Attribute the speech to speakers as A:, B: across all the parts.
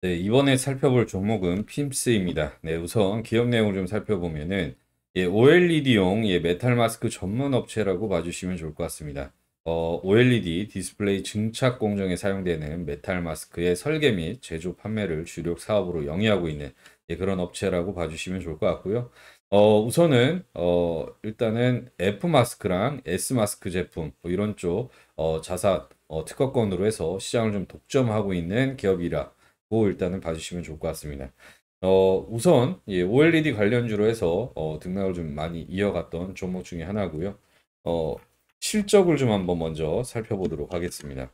A: 네, 이번에 살펴볼 종목은 핌스입니다. 네, 우선 기업 내용을 좀 살펴보면은 예, OLED용 예, 메탈 마스크 전문 업체라고 봐주시면 좋을 것 같습니다. 어, OLED 디스플레이 증착 공정에 사용되는 메탈 마스크의 설계 및 제조 판매를 주력 사업으로 영위하고 있는 예, 그런 업체라고 봐주시면 좋을 것 같고요. 어, 우선은 어, 일단은 F 마스크랑 S 마스크 제품 뭐 이런 쪽 어, 자사 어, 특허권으로 해서 시장을 좀 독점하고 있는 기업이라 그거 일단은 봐주시면 좋을 것 같습니다. 어, 우선 예, OLED 관련주로 해서 어, 등락을 좀 많이 이어갔던 종목 중에 하나고요. 어, 실적을 좀 한번 먼저 살펴보도록 하겠습니다.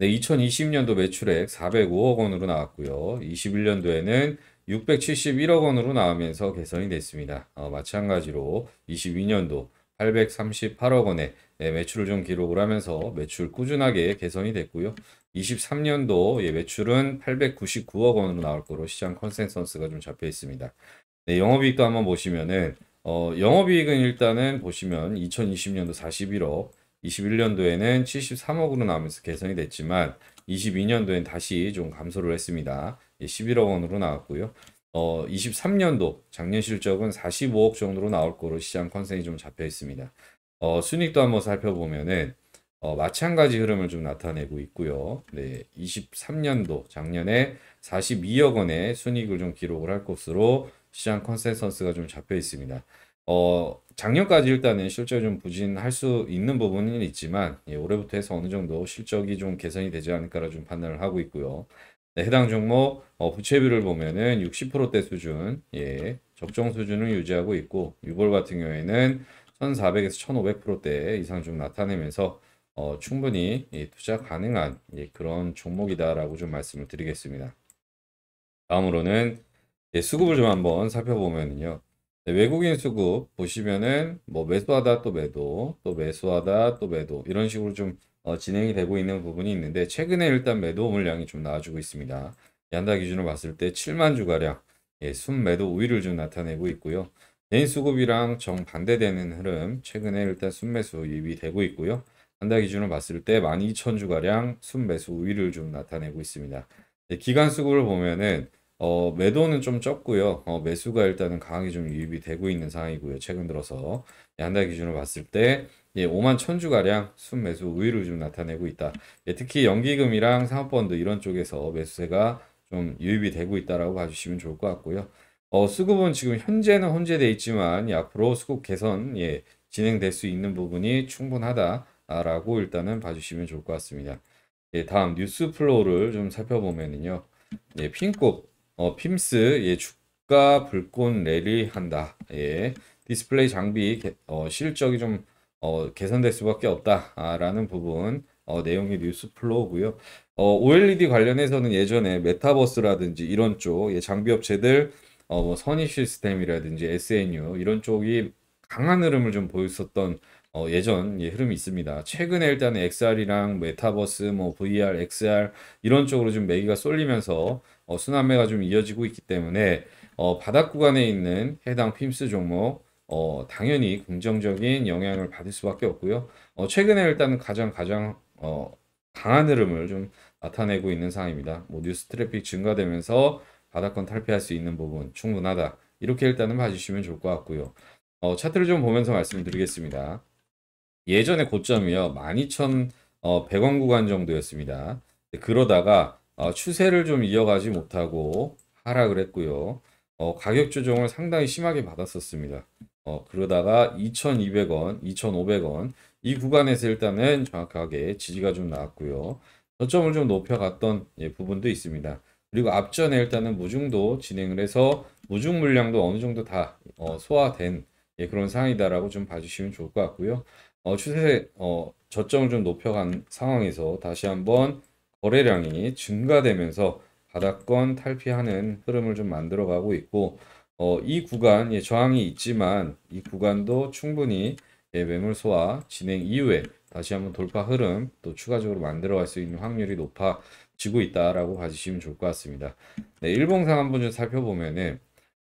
A: 네, 2020년도 매출액 405억 원으로 나왔고요. 21년도에는 671억 원으로 나오면서 개선이 됐습니다. 어, 마찬가지로 22년도 838억 원의 예, 매출을 좀 기록을 하면서 매출 꾸준하게 개선이 됐고요. 23년도 예, 매출은 899억 원으로 나올 거로 시장 컨센서스가 좀 잡혀 있습니다. 네, 영업이익도 한번 보시면은 어, 영업이익은 일단은 보시면 2020년도 41억, 21년도에는 73억으로 나오면서 개선이 됐지만 22년도엔 다시 좀 감소를 했습니다. 11억 예, 원으로 나왔고요. 어, 23년도 작년 실적은 45억 정도로 나올 거로 시장 컨센이 좀 잡혀 있습니다. 어, 순익도 한번 살펴보면은 어, 마찬가지 흐름을 좀 나타내고 있고요. 네, 23년도 작년에 42억 원의 순익을 좀 기록을 할 것으로 시장 컨센서스가 좀 잡혀 있습니다. 어, 작년까지 일단은 실적이 좀 부진할 수 있는 부분은 있지만 예, 올해부터 해서 어느 정도 실적이 좀 개선이 되지 않을까라 좀 판단을 하고 있고요. 네, 해당 종목 어, 부채비를 보면은 60%대 수준, 예, 적정 수준을 유지하고 있고 유볼 같은 경우에는 1,400에서 1,500%대 이상 좀 나타내면서 어, 충분히 예, 투자 가능한 예, 그런 종목이다라고 좀 말씀을 드리겠습니다. 다음으로는 예, 수급을 좀 한번 살펴보면요. 네, 외국인 수급 보시면은 뭐 매수하다 또 매도, 또 매수하다 또 매도 이런 식으로 좀 어, 진행이 되고 있는 부분이 있는데 최근에 일단 매도 물량이 좀 나와주고 있습니다. 얀다 기준으로 봤을 때 7만 주가량 예, 순매도 우위를 좀 나타내고 있고요. 개인 수급이랑 정반대되는 흐름 최근에 일단 순매수 유입이 되고 있고요. 한다 기준으로 봤을 때 12,000주가량 순매수 우위를 좀 나타내고 있습니다. 예, 기간 수급을 보면은 어, 매도는 좀 적고요. 어, 매수가 일단은 강하게 좀 유입이 되고 있는 상황이고요. 최근 들어서 예, 한달 기준으로 봤을 때 예, 5만 천주 가량 순매수 우위를 좀 나타내고 있다. 예, 특히 연기금이랑 상업펀드 이런 쪽에서 매수세가 좀 유입이 되고 있다라고 봐주시면 좋을 것 같고요. 어, 수급은 지금 현재는 혼재되어 있지만 예, 앞으로 수급 개선 예, 진행될 수 있는 부분이 충분하다라고 일단은 봐주시면 좋을 것 같습니다. 예, 다음 뉴스 플로우를 좀 살펴보면요. 예, 핀꼽, 어, 핌스, 예, 주가 불꽃 레리한다. 예, 디스플레이 장비 어, 실적이 좀 어, 개선될 수밖에 없다라는 부분 어, 내용의 뉴스 플로우고요. 어, OLED 관련해서는 예전에 메타버스라든지 이런 쪽 예, 장비 업체들 어, 뭐 선의 시스템이라든지 SNU 이런 쪽이 강한 흐름을 좀 보였었던 어, 예전 예, 흐름이 있습니다. 최근에 일단 XR이랑 메타버스, 뭐 VR, XR 이런 쪽으로 좀 매기가 쏠리면서 어, 순환매가 좀 이어지고 있기 때문에 어, 바닥 구간에 있는 해당 핌스 종목 어, 당연히 긍정적인 영향을 받을 수밖에 없고요. 어, 최근에 일단은 가장 가장 어, 강한 흐름을 좀 나타내고 있는 상황입니다. 뭐 뉴스 트래픽 증가되면서 바닥권 탈피할 수 있는 부분 충분하다. 이렇게 일단은 봐주시면 좋을 것 같고요. 어, 차트를 좀 보면서 말씀드리겠습니다. 예전에 고점이요. 12,100원 어, 구간 정도였습니다. 그러다가 어, 추세를 좀 이어가지 못하고 하락을 했고요. 어, 가격 조정을 상당히 심하게 받았었습니다. 어, 그러다가 2200원, 2500원 이 구간에서 일단은 정확하게 지지가 좀 나왔고요. 저점을 좀 높여갔던 예, 부분도 있습니다. 그리고 앞전에 일단은 무중도 진행을 해서 무중 물량도 어느 정도 다 어, 소화된 예, 그런 상황이다라고 좀 봐주시면 좋을 것 같고요. 어, 추세 어, 저점을 좀 높여간 상황에서 다시 한번 거래량이 증가되면서 바닥권 탈피하는 흐름을 좀 만들어가고 있고 어, 이 구간 예, 저항이 있지만 이 구간도 충분히 예, 매물 소화 진행 이후에 다시 한번 돌파 흐름 또 추가적으로 만들어 갈 수 있는 확률이 높아지고 있다라고 봐주시면 좋을 것 같습니다. 네, 일봉상 한번 좀 살펴보면은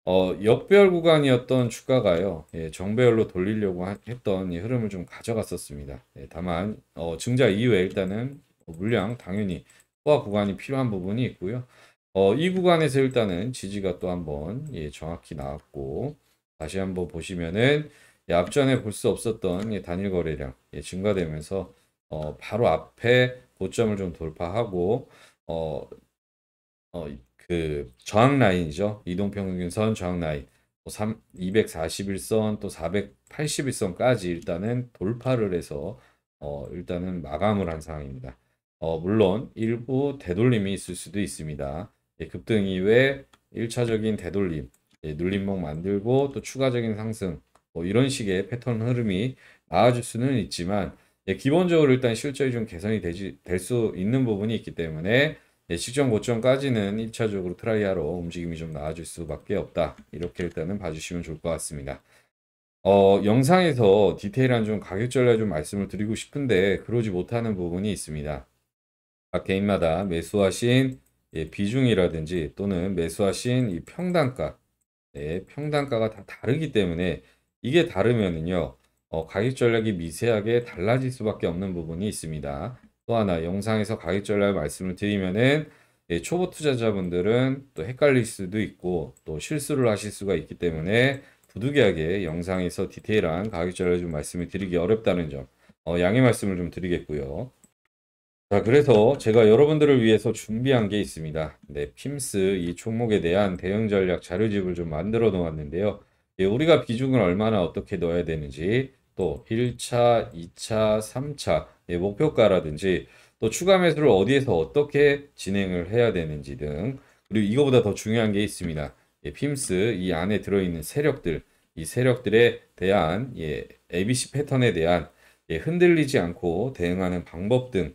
A: 어, 역배 구간이었던 주가가요, 예, 정배열로 돌리려고 하, 했던 이 예, 흐름을 좀 가져갔었습니다. 예, 다만, 어, 증자 이후에 일단은 물량, 당연히 소화 구간이 필요한 부분이 있고요. 어, 이 구간에서 일단은 지지가 또 한번 예, 정확히 나왔고 다시 한번 보시면은 예, 앞전에 볼 수 없었던 예, 단일 거래량 예, 증가되면서 어, 바로 앞에 고점을 좀 돌파하고 어, 어, 그 저항 라인이죠 이동평균선 저항 라인 3, 뭐 241선 또 481선까지 일단은 돌파를 해서 어, 일단은 마감을 한 상황입니다. 어, 물론 일부 되돌림이 있을 수도 있습니다. 예, 급등 이후에 1차적인 되돌림, 예, 눌림목 만들고 또 추가적인 상승 뭐 이런 식의 패턴 흐름이 나아질 수는 있지만 예, 기본적으로 일단 실적이 좀 개선이 될 수 있는 부분이 있기 때문에 직전 고점까지는 1차적으로 트라이아로 움직임이 좀 나아질 수밖에 없다. 이렇게 일단은 봐주시면 좋을 것 같습니다. 어, 영상에서 디테일한 좀 가격 전략 좀 말씀을 드리고 싶은데 그러지 못하는 부분이 있습니다. 각 개인마다 매수하신 예, 비중이라든지 또는 매수하신 이 평단가 예, 평단가가 다 다르기 때문에 이게 다르면은요 어, 가격 전략이 미세하게 달라질 수밖에 없는 부분이 있습니다. 또 하나 영상에서 가격 전략 말씀을 드리면은 예, 초보 투자자분들은 또 헷갈릴 수도 있고 또 실수를 하실 수가 있기 때문에 부득이하게 영상에서 디테일한 가격 전략 좀 말씀을 드리기 어렵다는 점 어, 양해 말씀을 좀 드리겠고요. 자, 그래서 제가 여러분들을 위해서 준비한 게 있습니다. 네, 핌스 이 종목에 대한 대응 전략 자료집을 좀 만들어 놓았는데요. 예, 우리가 비중을 얼마나 어떻게 넣어야 되는지, 또 1차, 2차, 3차, 예, 목표가라든지, 또 추가 매수를 어디에서 어떻게 진행을 해야 되는지 등, 그리고 이거보다 더 중요한 게 있습니다. 예, 핌스 이 안에 들어있는 세력들, 이 세력들에 대한 예, ABC 패턴에 대한 예, 흔들리지 않고 대응하는 방법 등,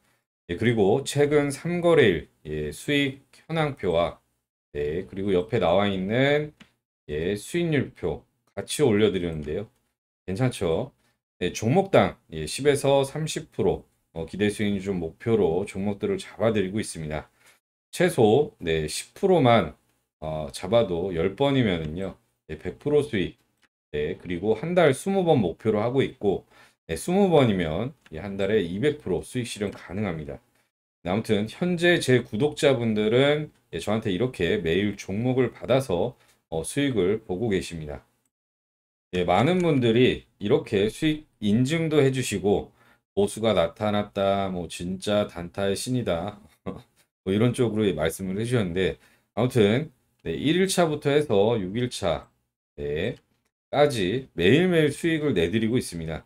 A: 예, 그리고 최근 3거래일 예, 수익 현황표와 예, 그리고 옆에 나와 있는 수익률표 같이 올려드렸는데요. 괜찮죠? 종목당 10에서 30% 어, 기대 수익률 목표로 종목들을 잡아드리고 있습니다. 최소 10%만 어, 잡아도 1 0번이면100% 수익. 그리고 한 달 20번 목표로 하고 있고 네, 20번이면 한 달에 200% 수익 실현 가능합니다. 아무튼 현재 제 구독자분들은 예, 저한테 이렇게 매일 종목을 받아서 어, 수익을 보고 계십니다. 예, 많은 분들이 이렇게 수익 인증도 해주시고 보수가 뭐 나타났다, 뭐 진짜 단타의 신이다 뭐 이런 쪽으로 말씀을 해주셨는데 아무튼 네, 1일차부터 해서 6일차까지 매일매일 수익을 내드리고 있습니다.